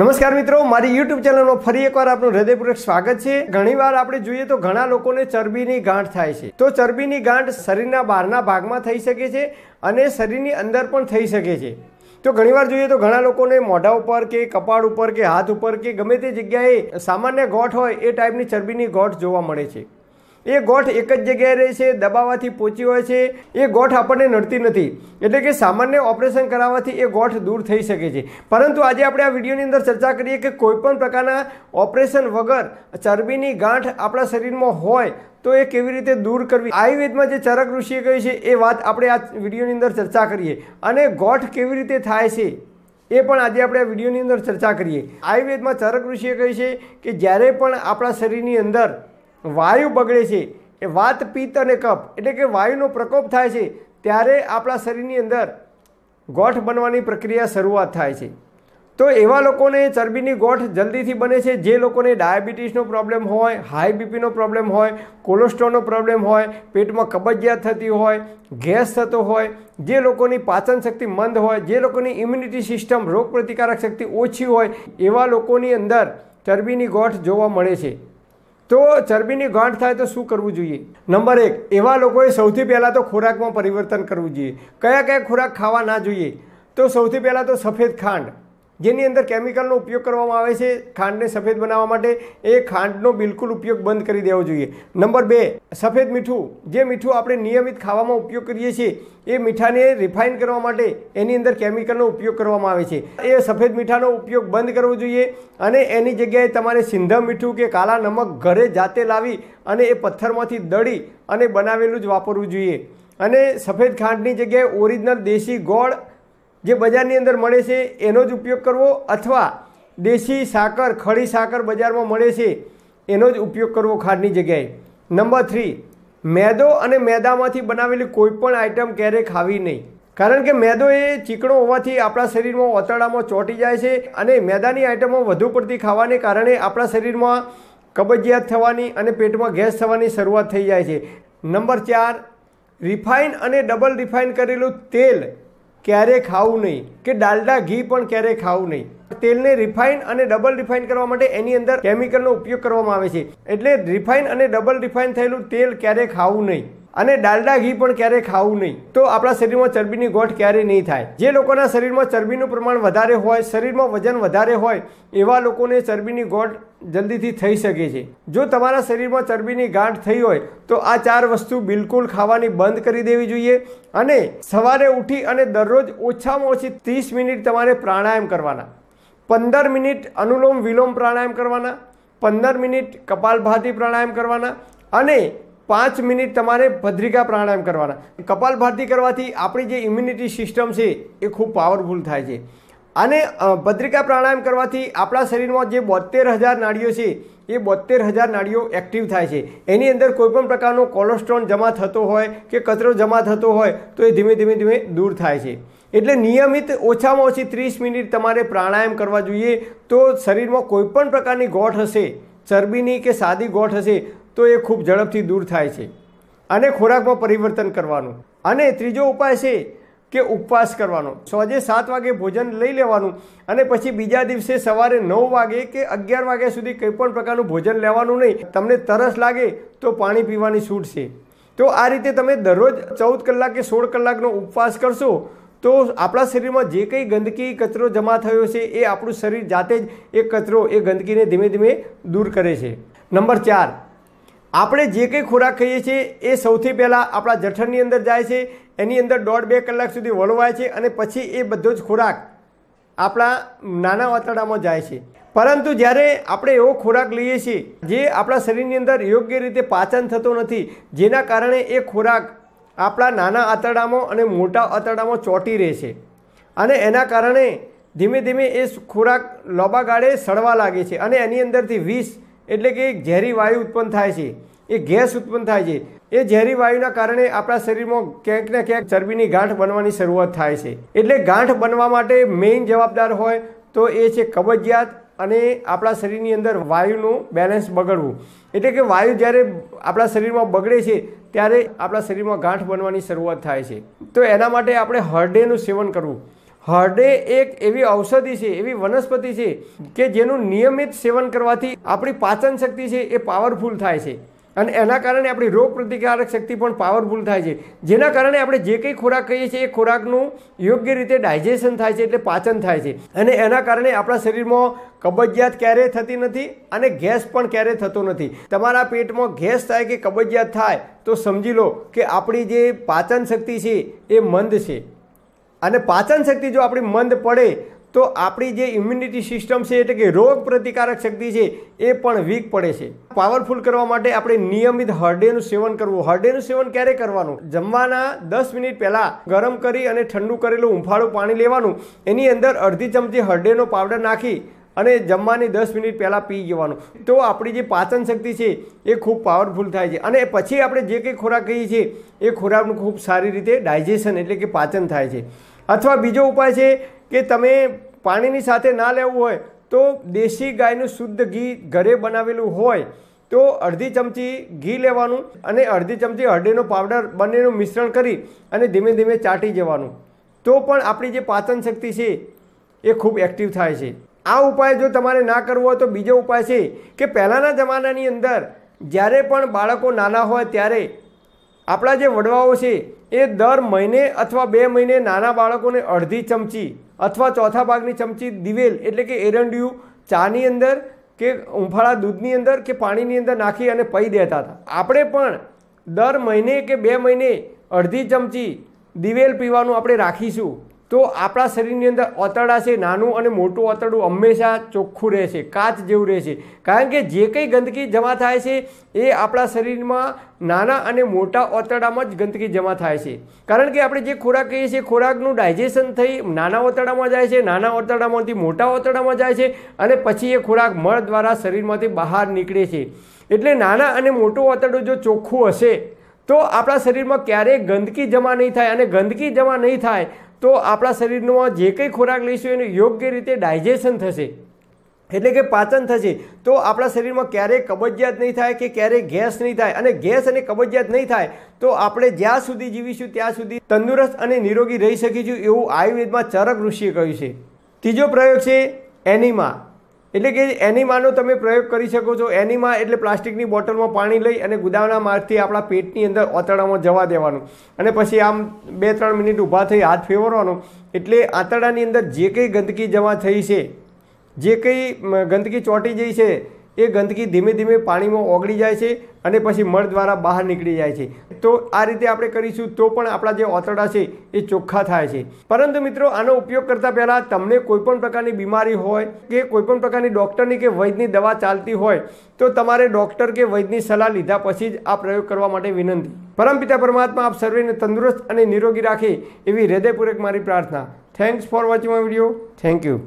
નમસ્કાર મિત્રો મારી યુટ્યુબ ચેનલમાં ફરી એકવાર આપનું હૃદયપૂર્વક સ્વાગત છે ઘણીવાર આપણે જોઈએ તો ઘણા લોકોને ચરબીની ગાંઠ થાય છે તો ચરબીની ગાંઠ શરીરના બહારના ભાગમાં થઈ શકે છે અને શરીરની અંદર પણ થઈ શકે છે તો ઘણીવાર જોઈએ તો ઘણા લોકોને મોઢા ઉપર કે કપાળ ઉપર કે હાથ ઉપર કે ગમે તે જગ્યાએ સામાન્ય ગોઠ હોય એ ટાઈપની ચરબીની ગોઠ જોવા મળે છે એ ગોઠ એક જ જગ્યાએ રહે છે દબાવવાથી પહોંચી હોય છે એ ગોઠ આપણને નડતી નથી એટલે કે સામાન્ય ઓપરેશન કરાવવાથી એ ગોઠ દૂર થઈ શકે છે પરંતુ આજે આપણે આ વિડીયોની અંદર ચર્ચા કરીએ કે કોઈપણ પ્રકારના ઓપરેશન વગર ચરબીની ગાંઠ આપણા શરીરમાં હોય તો એ કેવી રીતે દૂર કરવી આયુર્વેદમાં જે ચરક ઋષિએ કહી છે એ વાત આપણે આ વિડીયોની અંદર ચર્ચા કરીએ અને ગોઠ કેવી રીતે થાય છે એ પણ આજે આપણે આ વિડીયોની અંદર ચર્ચા કરીએ આયુર્વેદમાં ચરક ઋષિએ કહી છે કે જ્યારે પણ આપણા શરીરની અંદર વાયુ બગડે છે એ વાત પિત્ત અને કપ એટલે કે વાયુનો પ્રકોપ થાય છે ત્યારે આપણા શરીરની અંદર ગોઠ બનવાની પ્રક્રિયા શરૂઆત થાય છે તો એવા લોકોને ચરબીની ગોઠ જલ્દીથી બને છે જે લોકોને ડાયાબિટીસનો પ્રોબ્લેમ હોય હાઈ બીપીનો પ્રોબ્લેમ હોય કોલેસ્ટ્રોલનો પ્રોબ્લેમ હોય પેટમાં કબજિયાત થતી હોય ગેસ થતો હોય જે લોકોની પાચન શક્તિ મંદ હોય જે લોકોની ઇમ્યુનિટી સિસ્ટમ રોગપ્રતિકારક શક્તિ ઓછી હોય એવા લોકોની અંદર ચરબીની ગોઠ જોવા મળે છે તો ચરબીની ગાંઠ થાય તો શું કરવું જોઈએ નંબર એક એવા લોકોએ સૌથી પહેલાં તો ખોરાકમાં પરિવર્તન કરવું જોઈએ કયા કયા ખોરાક ખાવા ના જોઈએ તો સૌથી પહેલાં તો સફેદ ખાંડ જેની અંદર કેમિકલનો ઉપયોગ કરવામાં આવે છે ખાંડને સફેદ બનાવવા માટે એ ખાંડનો બિલકુલ ઉપયોગ બંધ કરી દેવો જોઈએ નંબર બે સફેદ મીઠું જે મીઠું આપણે નિયમિત ખાવામાં ઉપયોગ કરીએ છીએ એ મીઠાને રિફાઇન કરવા માટે એની અંદર કેમિકલનો ઉપયોગ કરવામાં આવે છે એ સફેદ મીઠાનો ઉપયોગ બંધ કરવો જોઈએ અને એની જગ્યાએ તમારે સિંધમ મીઠું કે કાલા નમક ઘરે જાતે લાવી અને એ પથ્થરમાંથી દળી અને બનાવેલું જ વાપરવું જોઈએ અને સફેદ ખાંડની જગ્યાએ ઓરિજિનલ દેશી ગોળ જે બજારની અંદર મળે છે એનો જ ઉપયોગ કરવો અથવા દેશી સાકર ખડી સાકર બજારમાં મળે છે એનો જ ઉપયોગ કરવો ખાંડની જગ્યાએ નંબર થ્રી મેદો અને મેદામાંથી બનાવેલી કોઈપણ આઇટમ ક્યારેય ખાવી નહીં કારણ કે મેદો એ ચીકણો હોવાથી આપણા શરીરમાં ઓતડામાં ચોંટી જાય છે અને મેદાની આઇટમો વધુ પડતી ખાવાને કારણે આપણા શરીરમાં કબજિયાત થવાની અને પેટમાં ગેસ થવાની શરૂઆત થઈ જાય છે નંબર ચાર રિફાઇન અને ડબલ રિફાઇન કરેલું તેલ ક્યારેય ખાવું નહીં કે ડાલડા ઘી પણ ક્યારેય ખાવું નહીં તેલને રિફાઇન અને ડબલ રિફાઇન કરવા માટે એની અંદર કેમિકલનો ઉપયોગ કરવામાં આવે છે એટલે રિફાઇન અને ડબલ રિફાઇન થયેલું તેલ ક્યારેય ખાવું નહીં અને ડાલડા ઘી પણ ક્યારેય ખાવું નહીં તો આપણા શરીરમાં ચરબીની ગોઠ ક્યારેય નહીં થાય જે લોકોના શરીરમાં ચરબીનું પ્રમાણ વધારે હોય શરીરમાં વજન વધારે હોય એવા લોકોને ચરબીની ગોઠ જલ્દીથી થઈ શકે છે જો તમારા શરીરમાં ચરબીની ગાંઠ થઈ હોય તો આ ચાર વસ્તુ બિલકુલ ખાવાની બંધ કરી દેવી જોઈએ અને સવારે ઉઠી અને દરરોજ ઓછામાં ઓછી ત્રીસ મિનિટ તમારે પ્રાણાયામ કરવાના પંદર મિનિટ અનુલોમ વિલોમ પ્રાણાયામ કરવાના પંદર મિનિટ કપાલભાતી પ્રાણાયામ કરવાના અને પાંચ મિનિટ તમારે ભદ્રિકા પ્રાણાયામ કરવાના કપાલ ભારતી કરવાથી આપણી જે ઇમ્યુનિટી સિસ્ટમ છે એ ખૂબ પાવરફુલ થાય છે અને ભદ્રિકા પ્રાણાયામ કરવાથી આપણા શરીરમાં જે બોતેર હજાર નાડીઓ છે એ બોતેર હજાર નાડીઓ એક્ટિવ થાય છે એની અંદર કોઈપણ પ્રકારનો કોલેસ્ટ્રોલ જમા થતો હોય કે કચરો જમા થતો હોય તો એ ધીમે ધીમે ધીમે દૂર થાય છે એટલે નિયમિત ઓછામાં ઓછી ત્રીસ મિનિટ તમારે પ્રાણાયામ કરવા જોઈએ તો શરીરમાં કોઈપણ પ્રકારની ગોઠ હશે ચરબીની કે સાદી ગોઠ હશે તો એ ખૂબ ઝડપથી દૂર થાય છે અને ખોરાકમાં પરિવર્તન કરવાનું અને ત્રીજો ઉપાય છે કે ઉપવાસ કરવાનો સોજે સાત વાગે ભોજન લઈ લેવાનું અને પછી બીજા દિવસે સવારે નવ વાગે કે અગિયાર વાગ્યા સુધી કંઈ પણ પ્રકારનું ભોજન લેવાનું નહીં તમને તરસ લાગે તો પાણી પીવાની છૂટ છે તો આ રીતે તમે દરરોજ ચૌદ કલાક કે સોળ કલાકનો ઉપવાસ કરશો તો આપણા શરીરમાં જે કંઈ ગંદકી કચરો જમા થયો છે એ આપણું શરીર જાતે જ એ કચરો એ ગંદકીને ધીમે ધીમે દૂર કરે છે નંબર ચાર આપણે જે કંઈ ખોરાક ખાઈએ છીએ એ સૌથી પહેલાં આપણા જઠરની અંદર જાય છે એની અંદર દોઢ બે કલાક સુધી વળવાય છે અને પછી એ બધો જ ખોરાક આપણા નાના વાતરડામાં જાય છે પરંતુ જ્યારે આપણે એવો ખોરાક લઈએ છીએ જે આપણા શરીરની અંદર યોગ્ય રીતે પાચન થતો નથી જેના કારણે એ ખોરાક આપણા નાના આંતરડામાં અને મોટા આંતરડામાં ચોંટી રહે છે અને એના કારણે ધીમે ધીમે એ ખોરાક લોબા ગાળે સડવા લાગે છે અને એની અંદરથી વીસ એટલે કે ઝેરી વાયુ ઉત્પન્ન થાય છે એ ગેસ ઉત્પન્ન થાય છે એ ઝેરી વાયુના કારણે આપણા શરીરમાં ક્યાંક ને ક્યાંક ચરબીની ગાંઠ બનવાની શરૂઆત થાય છે એટલે ગાંઠ બનવા માટે મેઇન જવાબદાર હોય તો એ છે કબજિયાત અને આપણા શરીરની અંદર વાયુનું બેલેન્સ બગડવું એટલે કે વાયુ જ્યારે આપણા શરીરમાં બગડે છે ત્યારે આપણા શરીરમાં ગાંઠ બનવાની શરૂઆત થાય છે તો એના માટે આપણે હરડેનું સેવન કરવું હળે એક એવી ઔષધિ છે એવી વનસ્પતિ છે કે જેનું નિયમિત સેવન કરવાથી આપણી પાચન શક્તિ છે એ પાવરફુલ થાય છે અને એના કારણે આપણી રોગ પ્રતિકારક શક્તિ પણ પાવરફુલ થાય છે જેના કારણે આપણે જે કંઈ ખોરાક કહીએ છીએ એ ખોરાકનું યોગ્ય રીતે ડાયજેશન થાય છે એટલે પાચન થાય છે અને એના કારણે આપણા શરીરમાં કબજિયાત ક્યારેય થતી નથી અને ગેસ પણ ક્યારેય થતો નથી તમારા પેટમાં ગેસ થાય કે કબજિયાત થાય તો સમજી લો કે આપણી જે પાચન શક્તિ છે એ મંદ છે અને પાચન શક્તિ જો આપણી મંદ પડે તો આપણી જે ઇમ્યુનિટી સિસ્ટમ છે એટલે કે રોગ પ્રતિકારક શક્તિ છે એ પણ વીક પડે છે પાવરફુલ કરવા માટે આપણે નિયમિત હરડેનું સેવન કરવું હરડેનું સેવન ક્યારે કરવાનું જમવાના દસ મિનિટ પહેલાં ગરમ કરી અને ઠંડુ કરેલું હુંફાળું પાણી લેવાનું એની અંદર અડધી ચમચી હરડેનો પાવડર નાખી અને જમવાની દસ મિનિટ પહેલાં પી જવાનું તો આપણી જે પાચન શક્તિ છે એ ખૂબ પાવરફુલ થાય છે અને પછી આપણે જે કંઈ ખોરાક કહીએ છીએ એ ખોરાકનું ખૂબ સારી રીતે ડાયજેશન એટલે કે પાચન થાય છે અથવા બીજો ઉપાય છે કે તમે પાણીની સાથે ના લેવું હોય તો દેશી ગાયનું શુદ્ધ ઘી ઘરે બનાવેલું હોય તો અડધી ચમચી ઘી લેવાનું અને અડધી ચમચી હળદીનો પાવડર બંનેનું મિશ્રણ કરી અને ધીમે ધીમે ચાટી જવાનું તો પણ આપણી જે પાચન શક્તિ છે એ ખૂબ એક્ટિવ થાય છે આ ઉપાય જો તમારે ના કરવો હોય તો બીજો ઉપાય છે કે પહેલાંના જમાનાની અંદર જ્યારે પણ બાળકો નાના હોય ત્યારે આપણા જે વડવાઓ છે એ દર મહિને અથવા બે મહિને નાના બાળકોને અડધી ચમચી અથવા ચોથા ભાગની ચમચી દિવેલ એટલે કે એરંડિયું ચાની અંદર કે ઉંફાળા દૂધની અંદર કે પાણીની અંદર નાખી અને પી દેતા હતા આપણે પણ દર મહિને કે બે મહિને અડધી ચમચી દિવેલ પીવાનું આપણે રાખીશું તો આપણા શરીરની અંદર ઓતરડા છે નાનું અને મોટું ઓતરડું હંમેશા ચોખ્ખું રહેશે કાચ જેવું રહેશે કારણ કે જે કંઈ ગંદકી જમા થાય છે એ આપણા શરીરમાં નાના અને મોટા ઓતરડામાં જ ગંદકી જમા થાય છે કારણ કે આપણે જે ખોરાક કહીએ છીએ ખોરાકનું ડાયજેશન થઈ નાના ઓતરડામાં જાય છે નાના ઓતરડામાંથી મોટા ઓતરડામાં જાય છે અને પછી એ ખોરાક મળ દ્વારા શરીરમાંથી બહાર નીકળે છે એટલે નાના અને મોટું ઓતરડું જો ચોખ્ખું હશે તો આપણા શરીરમાં ક્યારેય ગંદકી જમા નહીં થાય અને ગંદકી જમા નહીં થાય તો આપણા શરીરમાં જે કંઈ ખોરાક લઈશું એનું યોગ્ય રીતે ડાયજેશન થશે એટલે કે પાચન થશે તો આપણા શરીરમાં ક્યારેય કબજિયાત નહીં થાય કે ક્યારેય ગેસ નહીં થાય અને ગેસ અને કબજિયાત નહીં થાય તો આપણે જ્યાં સુધી જીવીશું ત્યાં સુધી તંદુરસ્ત અને નિરોગી રહી શકીશું એવું આયુર્વેદમાં ચરક ઋષિએ કહ્યું છે ત્રીજો પ્રયોગ છે એનિમા એટલે કે એનિમાનો તમે પ્રયોગ કરી શકો છો એનિમા એટલે પ્લાસ્ટિકની બોટલમાં પાણી લઈ અને ગુદાના માર્ગથી આપણા પેટની અંદર આંતરડામાં જવા દેવાનું અને પછી આમ બે ત્રણ મિનિટ ઊભા થઈ હાથ ફેરવવાનો એટલે આંતરડાની અંદર જે કંઈ ગંદકી જમા થઈ છે જે કંઈ ગંદકી ચોંટી જઈ છે એ ગંદકી ધીમે ધીમે પાણીમાં ઓગળી જાય છે અને પછી મળ દ્વારા બહાર નીકળી જાય છે તો આ રીતે આપણે કરીશું તો પણ આપણા જે ઓતરડા છે એ ચોખ્ખા થાય છે પરંતુ મિત્રો આનો ઉપયોગ કરતાં પહેલાં તમને કોઈપણ પ્રકારની બીમારી હોય કે કોઈપણ પ્રકારની ડૉક્ટરની કે વૈદની દવા ચાલતી હોય તો તમારે ડૉક્ટર કે વૈદની સલાહ લીધા પછી જ આ પ્રયોગ કરવા માટે વિનંતી પરમપિતા પરમાત્મા આપ સર્વેને તંદુરસ્ત અને નિરોગી રાખે એવી હૃદયપૂર્વક મારી પ્રાર્થના thanks for watching my video thank you